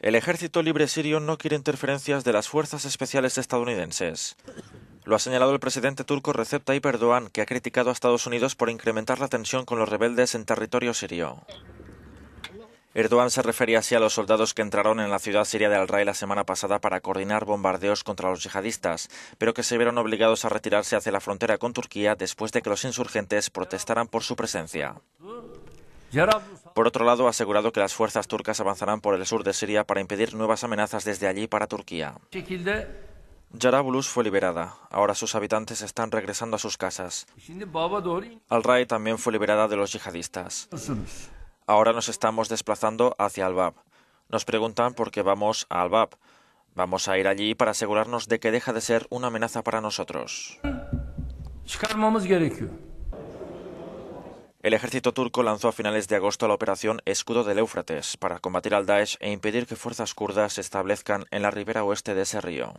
El ejército libre sirio no quiere interferencias de las fuerzas especiales estadounidenses. Lo ha señalado el presidente turco Recep Tayyip Erdogan, que ha criticado a Estados Unidos por incrementar la tensión con los rebeldes en territorio sirio. Erdogan se refería así a los soldados que entraron en la ciudad siria de Al-Ray la semana pasada para coordinar bombardeos contra los yihadistas, pero que se vieron obligados a retirarse hacia la frontera con Turquía después de que los insurgentes protestaran por su presencia. Por otro lado, ha asegurado que las fuerzas turcas avanzarán por el sur de Siria para impedir nuevas amenazas desde allí para Turquía. Yarabulus fue liberada. Ahora sus habitantes están regresando a sus casas. Al-Rai también fue liberada de los yihadistas. Ahora nos estamos desplazando hacia Al-Bab. Nos preguntan por qué vamos a Al-Bab. Vamos a ir allí para asegurarnos de que deja de ser una amenaza para nosotros. El ejército turco lanzó a finales de agosto la operación Escudo del Éufrates para combatir al Daesh e impedir que fuerzas kurdas se establezcan en la ribera oeste de ese río.